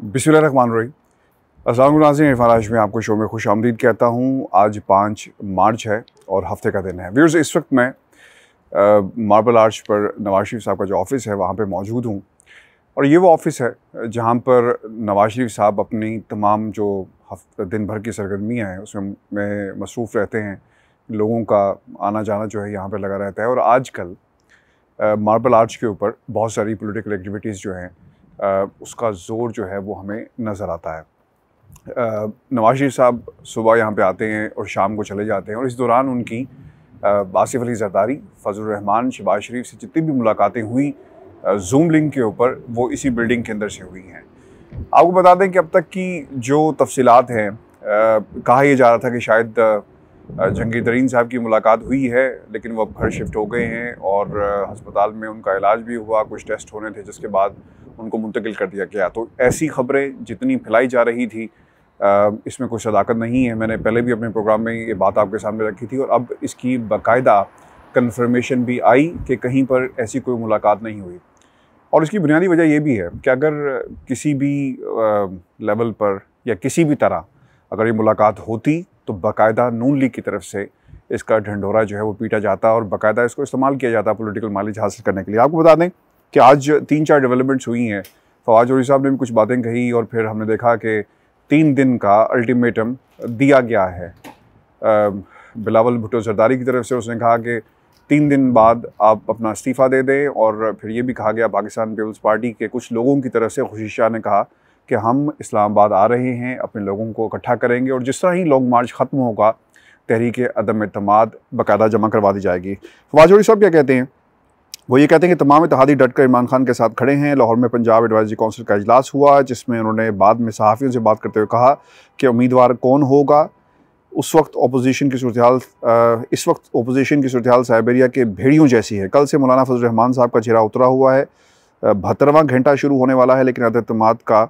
बिसमीम असल नाजिन फराज में आपको शो में खुश आमदीद कहता हूँ आज पाँच मार्च है और हफ्ते का दिन है व्यूर्स इस वक्त मैं मार्बल आर्च पर नवाज शरीफ साहब का जो ऑफ़िस है वहाँ पर मौजूद हूँ और ये वो ऑफ़िस है जहाँ पर नवाज शरीफ साहब अपनी तमाम जो हफ्ते दिन भर की सरगर्मियाँ हैं उसमें में मसरूफ़ रहते हैं लोगों का आना जाना जो है यहाँ पर लगा रहता है और आज कल मार्बल आर्च के ऊपर बहुत सारी पोलिटिकल एक्टिविटीज़ जो हैं उसका ज़ोर जो है वो हमें नज़र आता है नवाज शरीफ साहब सुबह यहाँ पे आते हैं और शाम को चले जाते हैं और इस दौरान उनकी आसिफ अली जरदारी रहमान शबाज शरीफ से जितनी भी मुलाकातें हुई जूम लिंक के ऊपर वो इसी बिल्डिंग के अंदर से हुई हैं आपको बता दें कि अब तक की जो तफसीत हैं कहा यह जा रहा था कि शायद जहंगीर तरीन साहब की मुलाकात हुई है लेकिन वो अब घर शिफ्ट हो गए हैं और अस्पताल में उनका इलाज भी हुआ कुछ टेस्ट होने थे जिसके बाद उनको मुंतकिल कर दिया गया तो ऐसी खबरें जितनी फैलाई जा रही थी इसमें कोई सदाकत नहीं है मैंने पहले भी अपने प्रोग्राम में ये बात आपके सामने रखी थी और अब इसकी बाकायदा कन्फर्मेशन भी आई कि कहीं पर ऐसी कोई मुलाकात नहीं हुई और इसकी बुनियादी वजह यह भी है कि अगर किसी भी लेवल पर या किसी भी तरह अगर ये मुलाकात होती तो बाकायदा नून लीग की तरफ से इसका ढंडोरा जो है वो पीटा जाता और बाकायदा इसको इस्तेमाल किया जाता पॉलिटिकल मालिज हासिल करने के लिए आपको बता दें कि आज तीन चार डेवलपमेंट्स हुई हैं फवाज औरी साहब ने भी कुछ बातें कही और फिर हमने देखा कि तीन दिन का अल्टीमेटम दिया गया है बिलावल भुट्टो जरदारी की तरफ से उसने कहा कि तीन दिन बाद आप अपना इस्तीफ़ा दे दें और फिर ये भी कहा गया पाकिस्तान पीपल्स पार्टी के कुछ लोगों की तरफ से खुशी शाह ने कहा कि हम इस्लामाबाद आ रहे हैं अपने लोगों को इकट्ठा करेंगे और जिस तरह ही लॉन्ग मार्च ख़त्म होगा तहरीक अदम अतमाद बाकायदा जमा करवा दी जाएगी फवाजोड़ी साहब क्या कहते हैं वो ये कहते हैं कि तमाम इतिहादी डट कर इमरान खान के साथ खड़े हैं लाहौर में पंजाब एडवाइजरी काउंसिल का अजलास हुआ जिसमें उन्होंने बाद में सहाफ़ियों से बात करते हुए कहा कि उम्मीदवार कौन होगा उस वक्त अपोजिशन की सूरत इस वक्त अपोजिशन की सूरत साइबेरिया के भेड़ियों जैसी है कल से मौलाना फजल रहमान साहब का चेहरा उतरा हुआ है बहत्तरवा घंटा शुरू होने वाला है लेकिन अदतमाद का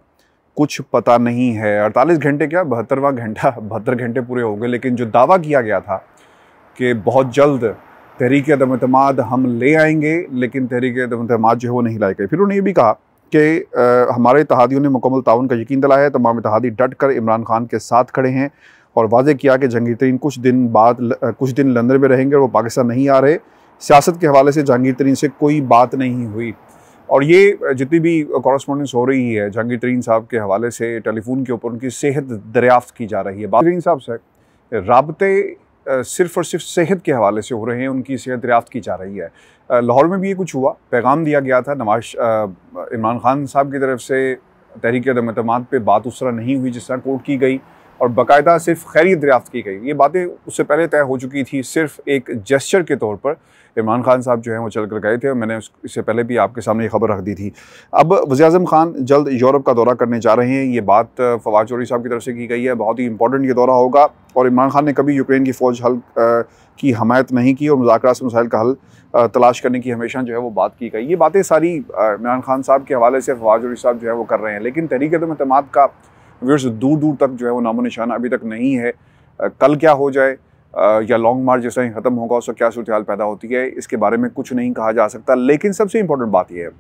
कुछ पता नहीं है 48 घंटे क्या बहत्तरवा घंटा बहत्तर घंटे पूरे हो गए लेकिन जो दावा किया गया था कि बहुत जल्द तहरीक दमतमाद हम ले आएंगे लेकिन तहरीक दमतमाद जो है वो नहीं लाए गए फिर उन्होंने ये भी कहा कि हमारे तहादियों ने मुकम्मल ताउन का यकीन दिलाया है तमाम इतिहादी डट कर इमरान खान के साथ खड़े हैं और वाजे किया कि जहांगीर तरीन कुछ दिन बाद कुछ दिन लंदन में रहेंगे और वो पाकिस्तान नहीं आ रहे सियासत के हवाले से जहांगीर तरीन से कोई बात नहीं हुई और ये जितनी भी कॉरस्पॉन्डेंस हो रही है जहांगीर तरीन साहब के हवाले से टेलीफोन के ऊपर उनकी सेहत दरियाफ्त की जा रही है तरीन साहब से रबते सिर्फ और सिर्फ सेहत के हवाले से हो रहे हैं उनकी सेहत दरियाफ्त की जा रही है लाहौर में भी ये कुछ हुआ पैगाम दिया गया था नवाज इमरान खान साहब की तरफ से तहरीक अदम पे बात उस तरह नहीं हुई जिस तरह कोर्ट की गई और बाकायदा सिर्फ खैरियत दरियाफ्त की गई ये बातें उससे पहले तय हो चुकी थी सिर्फ एक जेस्चर के तौर पर इमरान खान साहब जो हैं वो चल कर गए थे और मैंने इससे पहले भी आपके सामने ये खबर रख दी थी अब वजी अजम खान जल्द यूरोप का दौरा करने जा रहे हैं ये बात फवाद चौरी साहब की तरफ से की गई है बहुत ही इंपॉर्टेंट ये दौरा होगा और इमरान खान ने कभी यूक्रेन की फ़ौज हल की हमायत नहीं की और मुजाक से मसाइल का हल तलाश करने की हमेशा जो है वो बात की गई ये बातें सारी इमरान खान साहब के हवाले से फवाद चौरी साहब जो है वो कर रहे हैं लेकिन तहरीक अतम तो का व्यर्स दूर दूर तक जो है वो नामो निशान अभी तक नहीं है कल क्या हो जाए या लॉन्ग मार्च जिस तरह ख़त्म होगा उसका क्या सूरत पैदा होती है इसके बारे में कुछ नहीं कहा जा सकता लेकिन सबसे इम्पोर्टेंट बात यह है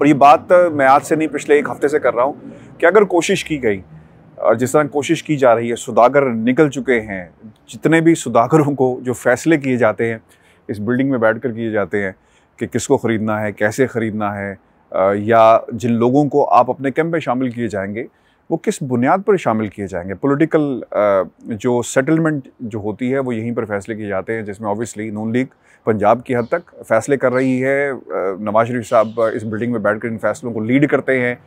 और ये बात मैं आज से नहीं पिछले एक हफ्ते से कर रहा हूँ कि अगर कोशिश की गई और जिस तरह कोशिश की जा रही है सुधागर निकल चुके हैं जितने भी सुधागरों को जो फैसले किए जाते हैं इस बिल्डिंग में बैठकर किए जाते हैं कि किसको ख़रीदना है कैसे ख़रीदना है या जिन लोगों को आप अपने कैंप में शामिल किए जाएंगे वो किस बुनियाद पर शामिल किए जाएंगे पॉलिटिकल जो सेटलमेंट जो होती है वो यहीं पर फैसले किए जाते हैं जिसमें ऑब्वियसली नून लीग पंजाब की हद तक फैसले कर रही है नवाज शरीफ साहब इस बिल्डिंग में बैठकर इन फैसलों को लीड करते हैं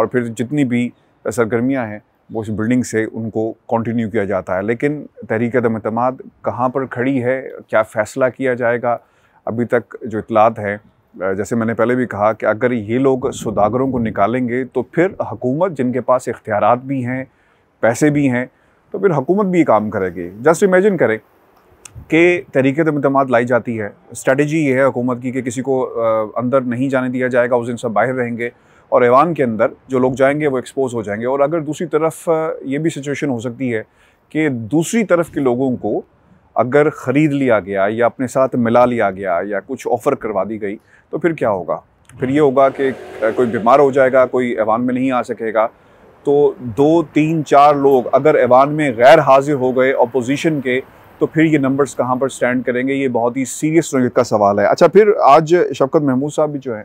और फिर जितनी भी सरगर्मियाँ हैं वो इस बिल्डिंग से उनको कंटिन्यू किया जाता है लेकिन तहरीक दम अतमाद कहाँ पर खड़ी है क्या फ़ैसला किया जाएगा अभी तक जो इतलात हैं जैसे मैंने पहले भी कहा कि अगर ये लोग सौदागरों को निकालेंगे तो फिर हकूमत जिनके पास इख्तियार भी हैं पैसे भी हैं तो फिर हकूमत भी काम करेगी जस्ट इमेजिन करें कि तरीके तमतमाद लाई जाती है स्ट्रेटजी ये है हुकूमत की कि किसी को अंदर नहीं जाने दिया जाएगा उस दिन सब बाहर रहेंगे और ऐवान के अंदर जो लोग जाएंगे वो एक्सपोज हो जाएंगे और अगर दूसरी तरफ ये भी सिचुएशन हो सकती है कि दूसरी तरफ के लोगों को अगर ख़रीद लिया गया या अपने साथ मिला लिया गया या कुछ ऑफ़र करवा दी गई तो फिर क्या होगा फिर ये होगा कि कोई बीमार हो जाएगा कोई ऐवान में नहीं आ सकेगा तो दो तीन चार लोग अगर ऐवान में गैर हाजिर हो गए अपोजिशन के तो फिर ये नंबर्स कहाँ पर स्टैंड करेंगे ये बहुत ही सीरियस नोयत का सवाल है अच्छा फिर आज शफकत महमूद साहब भी जो है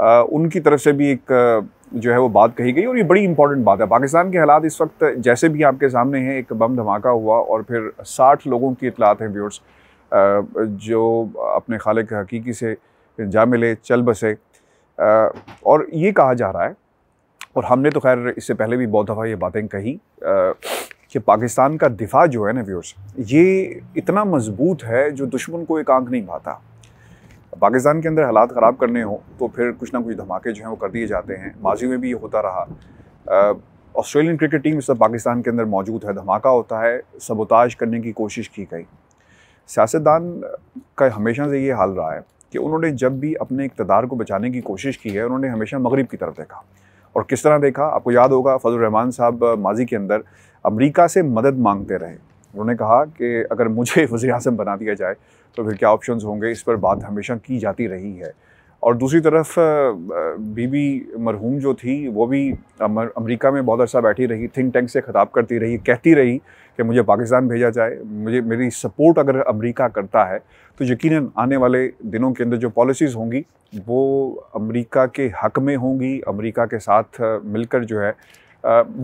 आ, उनकी तरफ से भी एक जो है वो बात कही गई और ये बड़ी इंपॉर्टेंट बात है पाकिस्तान के हालात इस वक्त जैसे भी आपके सामने हैं एक बम धमाका हुआ और फिर साठ लोगों की इतलात हैं व्यूर्स जो अपने के हकीकी से जा मिले चल बसे और ये कहा जा रहा है और हमने तो खैर इससे पहले भी बहुत दफ़ा ये बातें कही कि पाकिस्तान का दिफा जो है ना व्यूर्स ये इतना मजबूत है जो दुश्मन को एक आंख नहीं भाता पाकिस्तान के अंदर हालात ख़राब करने हों तो फिर कुछ ना कुछ धमाके जो हैं वो कर दिए जाते हैं माजी में भी ये होता रहा ऑस्ट्रेलियन क्रिकेट टीम इस वक्त पाकिस्तान के अंदर मौजूद है धमाका होता है सबोताज करने की कोशिश की गई सियासतदान का हमेशा से ये हाल रहा है कि उन्होंने जब भी अपने इकतदार को बचाने की कोशिश की है उन्होंने हमेशा मगरब की तरफ देखा और किस तरह देखा आपको याद होगा फजल रहमान साहब माजी के अंदर अमरीका से मदद मांगते रहे उन्होंने कहा कि अगर मुझे वजी अजम बना दिया जाए तो फिर क्या ऑप्शन होंगे इस पर बात हमेशा की जाती रही है और दूसरी तरफ बीबी मरहूम जो थी वो भी अमेरिका में बहुत अरसा बैठी रही थिंक टैंक से ख़ताब करती रही कहती रही कि मुझे पाकिस्तान भेजा जाए मुझे मेरी सपोर्ट अगर अमेरिका करता है तो यकीनन आने वाले दिनों के अंदर जो पॉलिसीज़ होंगी वो अमेरिका के हक में होंगी अमेरिका के साथ मिलकर जो है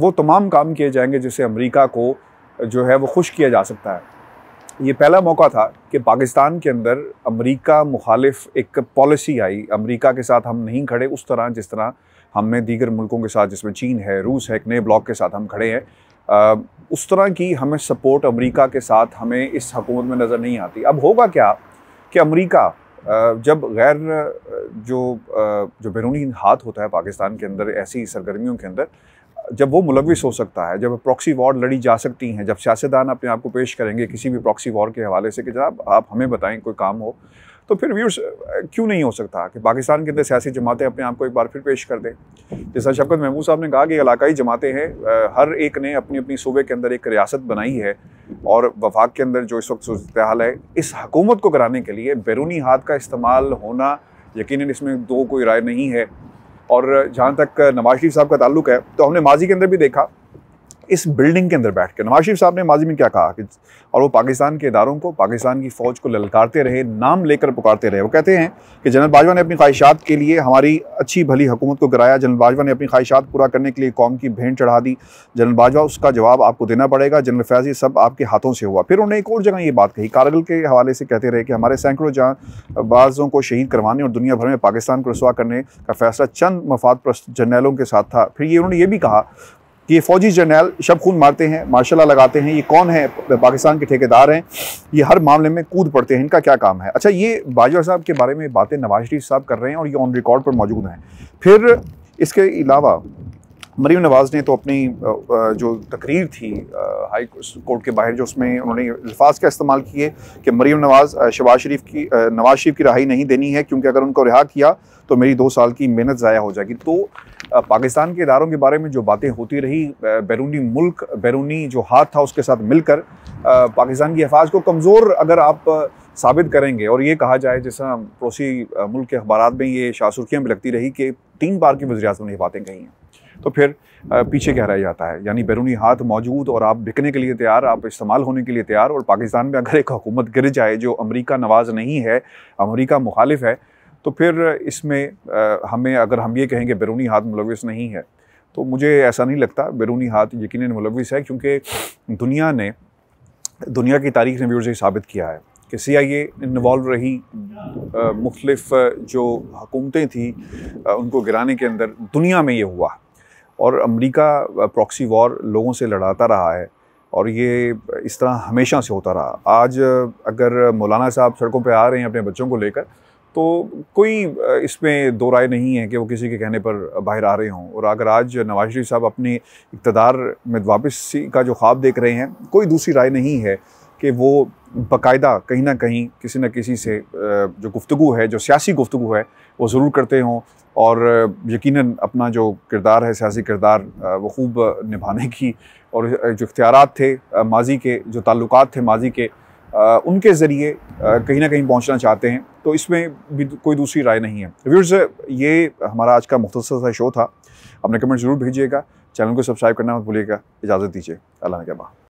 वो तमाम काम किए जाएंगे जिससे अमरीका को जो है वो खुश किया जा सकता है ये पहला मौका था कि पाकिस्तान के अंदर अमेरिका मुखालिफ एक पॉलिसी आई अमेरिका के साथ हम नहीं खड़े उस तरह जिस तरह हमने दीगर मुल्कों के साथ जिसमें चीन है रूस है एक नए ब्लॉक के साथ हम खड़े हैं उस तरह की हमें सपोर्ट अमेरिका के साथ हमें इस हकूमत में नज़र नहीं आती अब होगा क्या कि अमेरिका जब गैर जो जो बैरूनी हाथ होता है पाकिस्तान के अंदर ऐसी सरगर्मियों के अंदर जब वो मुलविस हो सकता है जब प्रॉक्सी वॉर लड़ी जा सकती हैं जब सियासतदान अपने आप को पेश करेंगे किसी भी प्रॉक्सी वॉर के हवाले से कि जनाब आप हमें बताएं कोई काम हो तो फिर व्यूर्स क्यों नहीं हो सकता कि पाकिस्तान के अंदर सियासी जमातें अपने आप को एक बार फिर पेश कर दें जैसा शफकत महमूद साहब ने कहा कि इलाकाई जमातें हैं हर एक ने अपनी अपनी सूबे के अंदर एक रियासत बनाई है और वफाक के अंदर जो इस वक्त सूरत हाल है इस हकूमत को कराने के लिए बैरूनी हाथ का इस्तेमाल होना यकीन इसमें दो कोई राय नहीं है और जहाँ तक नवाज शरीफ साहब का ताल्लुक है तो हमने माजी के अंदर भी देखा इस बिल्डिंग के अंदर बैठ कर नवाज शरीफ साहब ने माजी में क्या कहा कि और वो पाकिस्तान के इदारों को पाकिस्तान की फ़ौज को ललकारते रहे नाम लेकर पुकारते रहे वो कहते हैं कि जनरल बाजवा ने अपनी ख्वाहिशात के लिए हमारी अच्छी भली हुकूमत को गिराया जनरल बाजवा ने अपनी ख्वाहिशात पूरा करने के लिए कौम की भेंट चढ़ा दी जनरल बाजवा उसका जवाब आपको देना पड़ेगा जनरल ये सब आपके हाथों से हुआ फिर उन्होंने एक और जगह ये बात कही कारगिल के हवाले से कहते रहे कि हमारे सैकड़ों जहाँ बाजों को शहीद करवाने और दुनिया भर में पाकिस्तान को रसुआ करने का फैसला चंद मफाद प्रस्त जनरलों के साथ था फिर ये उन्होंने ये भी कहा कि ये फौजी जनरल शब खून मारते हैं माशाला लगाते हैं ये कौन है पाकिस्तान के ठेकेदार हैं ये हर मामले में कूद पड़ते हैं इनका क्या काम है अच्छा ये बाजवा साहब के बारे में बातें नवाज शरीफ साहब कर रहे हैं और ये ऑन रिकॉर्ड पर मौजूद हैं फिर इसके अलावा मरीम नवाज़ ने तो अपनी जो तकरीर थी हाई कोर्ट के बाहर जो उसमें उन्होंने अल्फाज का इस्तेमाल किए कि मरीम नवाज़ शबाज शरीफ की नवाज शरीफ की रहाई नहीं देनी है क्योंकि अगर उनको रिहा किया तो मेरी दो साल की मेहनत ज़ाया हो जाएगी तो पाकिस्तान के इदारों के बारे में जो बातें होती रही बैरूनी मुल्क बैरूनी जो हाथ था उसके साथ मिलकर पाकिस्तान की अफाज को कमज़ोर अगर आप साबित करेंगे और ये कहा जाए जैसा पड़ोसी मुल्क के अखबार में ये शाह सुर्खियाँ भी लगती रही कि तीन बार की वजी अजम ने बातें कही हैं तो फिर पीछे गहराया जाता है यानी बैरूनी हाथ मौजूद और आप बिकने के लिए तैयार आप इस्तेमाल होने के लिए तैयार और पाकिस्तान में अगर एक हुकूमत गिर जाए जो अमरीका नवाज नहीं है अमरीका मुखालिफ है तो फिर इसमें हमें अगर हम ये कहेंगे बैरूनी हाथ मुलविस नहीं है तो मुझे ऐसा नहीं लगता बैरूनी हाथ यकीन मुलविस है क्योंकि दुनिया ने दुनिया की तारीख ने भी उसे साबित किया है कि सी आई ए इन्वॉल्व रही मुख्तलफ़ जो हकूमतें थी उनको गिराने के अंदर दुनिया में ये हुआ और अमेरिका प्रॉक्सी वॉर लोगों से लड़ाता रहा है और ये इस तरह हमेशा से होता रहा आज अगर मौलाना साहब सड़कों पर आ रहे हैं अपने बच्चों को लेकर तो कोई इसमें दो राय नहीं है कि वो किसी के कहने पर बाहर आ रहे हों और अगर आज नवाज शरीफ साहब अपनी इकतदार में वापसी का जो ख्वाब देख रहे हैं कोई दूसरी राय नहीं है कि वो बाकायदा कहीं ना कहीं किसी न किसी से जो गुफ्तु है जो सियासी गुफ्तु है वो ज़रूर करते हों और यकीन अपना जो किरदार है सियासी किरदार वो खूब निभाने की और जो इख्तियार थे माजी के जो ताल्लुक थे माजी के उनके ज़रिए कहीं ना कहीं पहुँचना चाहते हैं तो इसमें भी कोई दूसरी राय नहीं है व्यूर्स ये हमारा आज का मुख्तर सा शो था अपने कमेंट ज़रूर भेजिएगा चैनल को सब्सक्राइब करना मत भूलिएगा इजाज़त दीजिए अल्लाह के बाद